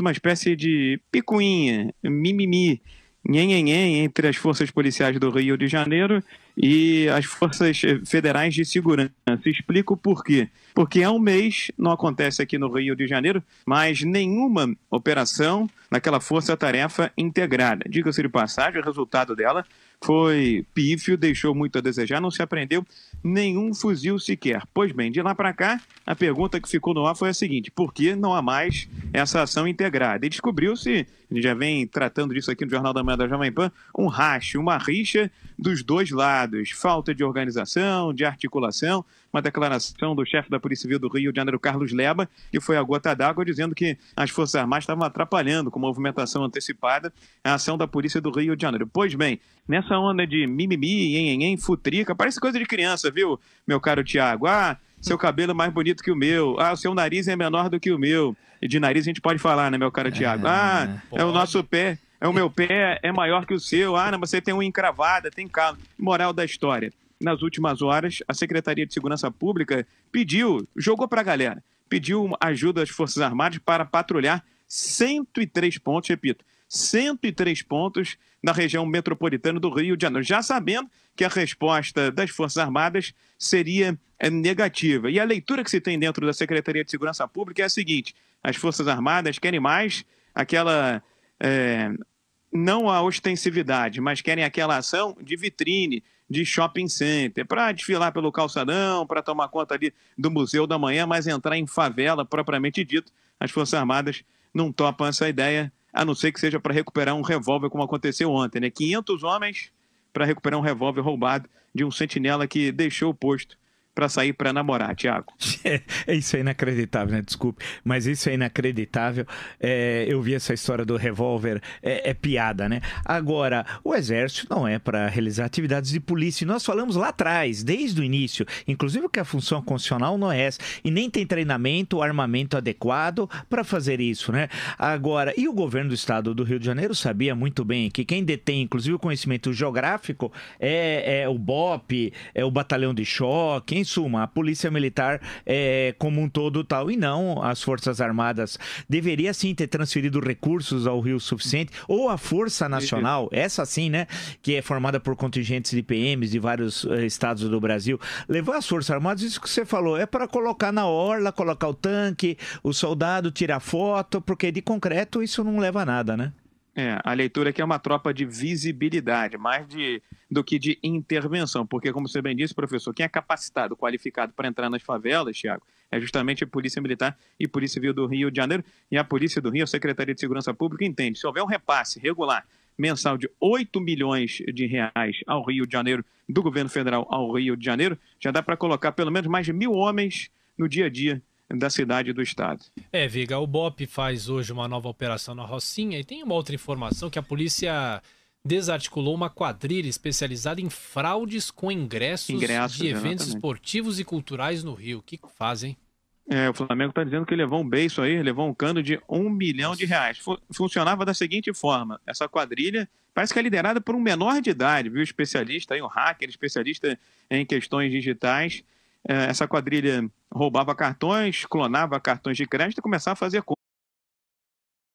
uma espécie de picuinha, mimimi, nhenhenhen entre as forças policiais do Rio de Janeiro e as forças eh, federais de segurança. Explico por quê. Porque há um mês, não acontece aqui no Rio de Janeiro, mas nenhuma operação naquela força-tarefa integrada. Diga-se de passagem, o resultado dela foi pífio, deixou muito a desejar, não se aprendeu nenhum fuzil sequer. Pois bem, de lá para cá, a pergunta que ficou no ar foi a seguinte: por que não há mais essa ação integrada? E descobriu-se, a gente já vem tratando disso aqui no Jornal da Manhã da Jovem Pan, um racho, uma rixa dos dois lados. Falta de organização, de articulação, uma declaração do chefe da Polícia Civil do Rio de Janeiro, Carlos Leba, que foi a gota d'água, dizendo que as Forças Armadas estavam atrapalhando com movimentação antecipada a ação da Polícia do Rio de Janeiro. Pois bem, nessa onda de mimimi, em, futrica, parece coisa de criança, viu, meu caro Tiago? Ah, seu cabelo é mais bonito que o meu. Ah, seu nariz é menor do que o meu. E de nariz a gente pode falar, né, meu caro Tiago? É. Ah, pode. é o nosso pé. É o meu pé é maior que o seu. Ah, não, você tem uma encravada, tem calo. Moral da história. Nas últimas horas, a Secretaria de Segurança Pública pediu, jogou para a galera, pediu ajuda às Forças Armadas para patrulhar 103 pontos, repito, 103 pontos na região metropolitana do Rio de Janeiro, já sabendo que a resposta das Forças Armadas seria eh, negativa. E a leitura que se tem dentro da Secretaria de Segurança Pública é a seguinte: as Forças Armadas querem mais aquela. É, não a ostensividade, mas querem aquela ação de vitrine, de shopping center, para desfilar pelo calçadão, para tomar conta ali do Museu da Manhã, mas entrar em favela propriamente dito. As Forças Armadas não topam essa ideia a não ser que seja para recuperar um revólver, como aconteceu ontem, né? 500 homens para recuperar um revólver roubado de um sentinela que deixou o posto para sair para namorar, Tiago. É, isso é inacreditável, né? Desculpe, mas isso é inacreditável. É, eu vi essa história do revólver, é, é, piada, né? Agora, o Exército não é para realizar atividades de polícia. E nós falamos lá atrás, desde o início, inclusive que a função constitucional não é essa. E nem tem treinamento, armamento adequado para fazer isso, né? Agora, e o governo do estado do Rio de Janeiro sabia muito bem que quem detém, inclusive, o conhecimento geográfico é, é o BOP, é o Batalhão de Choque, suma, a polícia militar é, como um todo tal, e não as Forças Armadas. Deveria sim ter transferido recursos ao Rio suficiente, ou a Força Nacional, essa sim, né? Que é formada por contingentes de PMs de vários uh, estados do Brasil. Levar as Forças Armadas, isso que você falou, é para colocar na orla, colocar o tanque, o soldado, tirar foto, porque de concreto isso não leva a nada, né? É, a leitura aqui é uma tropa de visibilidade, mais de, do que de intervenção, porque, como você bem disse, professor, quem é capacitado, qualificado para entrar nas favelas, Tiago, é justamente a Polícia Militar e Polícia Civil do Rio de Janeiro. E a Polícia do Rio, a Secretaria de Segurança Pública, entende: se houver um repasse regular mensal de 8 milhões de reais ao Rio de Janeiro, do governo federal ao Rio de Janeiro, já dá para colocar pelo menos mais de mil homens no dia a dia da cidade e do estado. É, Viga, o BOP faz hoje uma nova operação na Rocinha e tem uma outra informação que a polícia desarticulou uma quadrilha especializada em fraudes com ingressos, ingressos de eventos exatamente. esportivos e culturais no Rio. O que fazem? É, o Flamengo está dizendo que levou um beijo aí, levou um cano de um milhão de reais. Funcionava da seguinte forma: essa quadrilha parece que é liderada por um menor de idade, viu? Especialista aí, um hacker, especialista em questões digitais. É, essa quadrilha roubava cartões, clonava cartões de crédito e começava a fazer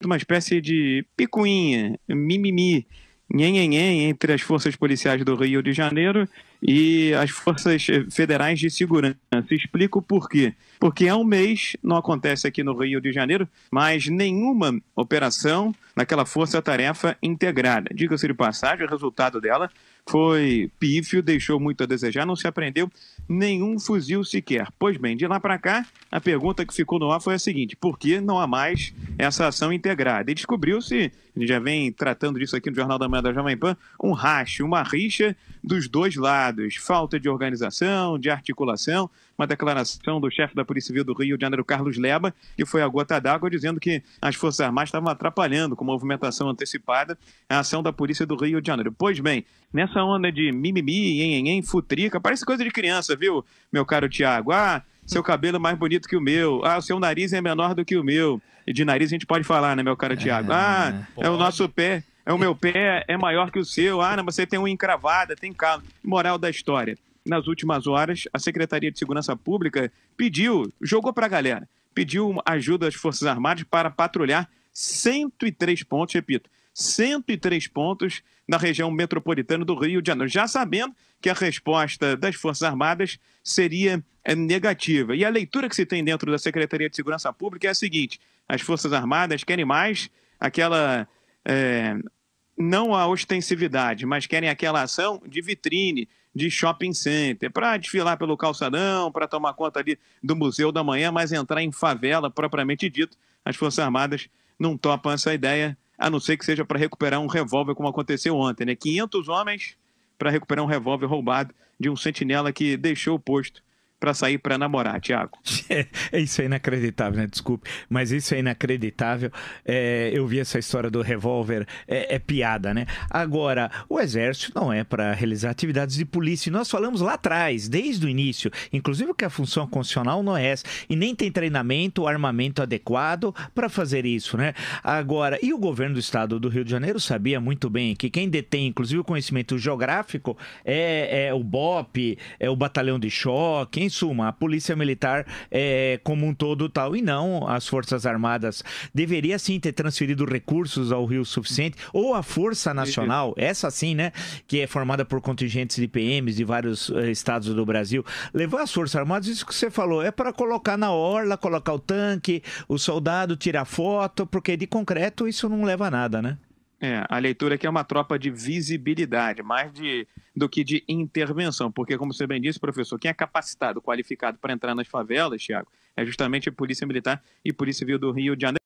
Uma espécie de picuinha, mimimi, nhenhenhen entre as forças policiais do Rio de Janeiro e as forças federais de segurança. Explico por quê. Porque há um mês, não acontece aqui no Rio de Janeiro, mas nenhuma operação naquela força-tarefa integrada. Diga-se de passagem, o resultado dela foi pífio, deixou muito a desejar, não se aprendeu nenhum fuzil sequer. Pois bem, de lá para cá, a pergunta que ficou no ar foi a seguinte: por que não há mais essa ação integrada? E descobriu-se a gente já vem tratando disso aqui no Jornal da Manhã da Jovem Pan, um racho, uma rixa dos dois lados, falta de organização, de articulação, uma declaração do chefe da Polícia Civil do Rio de Janeiro, Carlos Leba, que foi a gota d'água, dizendo que as Forças Armadas estavam atrapalhando com movimentação antecipada a ação da Polícia do Rio de Janeiro. Pois bem, nessa onda de mimimi, em, em futrica, parece coisa de criança, viu, meu caro Tiago? Ah, seu cabelo é mais bonito que o meu. Ah, o seu nariz é menor do que o meu. E de nariz a gente pode falar, né, meu cara Tiago? É, ah, pode. Né? é o nosso pé. É o meu pé é maior que o seu. Ah, não, você tem um encravada, tem calo. Moral da história. Nas últimas horas, a Secretaria de Segurança Pública pediu, jogou para a galera, pediu ajuda às Forças Armadas para patrulhar 103 pontos, repito, 103 pontos na região metropolitana do Rio de Janeiro, já sabendo que a resposta das Forças Armadas seria eh, negativa. E a leitura que se tem dentro da Secretaria de Segurança Pública é a seguinte: as Forças Armadas querem mais aquela. É, não a ostensividade, mas querem aquela ação de vitrine, de shopping center, para desfilar pelo calçadão, para tomar conta ali do Museu da Manhã, mas entrar em favela propriamente dito. As Forças Armadas não topam essa ideia a não ser que seja para recuperar um revólver, como aconteceu ontem, né? 500 homens para recuperar um revólver roubado de um sentinela que deixou o posto para sair para namorar, Tiago. É, isso é inacreditável, né? Desculpe, mas isso é inacreditável. É, eu vi essa história do revólver, é, é, piada, né? Agora, o Exército não é para realizar atividades de polícia. E nós falamos lá atrás, desde o início, inclusive que a função constitucional não é essa. E nem tem treinamento, armamento adequado para fazer isso, né? Agora, e o governo do estado do Rio de Janeiro sabia muito bem que quem detém, inclusive, o conhecimento geográfico é, é o BOP, é o Batalhão de Choque, suma, a polícia militar é, como um todo tal, e não as Forças Armadas. Deveria sim ter transferido recursos ao Rio suficiente, ou a Força Nacional, essa sim, né? Que é formada por contingentes de PMs de vários uh, estados do Brasil. Levar as Forças Armadas, isso que você falou, é para colocar na orla, colocar o tanque, o soldado, tirar foto, porque de concreto isso não leva a nada, né? É, a leitura aqui é uma tropa de visibilidade, mais de, do que de intervenção, porque, como você bem disse, professor, quem é capacitado, qualificado para entrar nas favelas, Tiago, é justamente a Polícia Militar e Polícia Civil do Rio de Janeiro.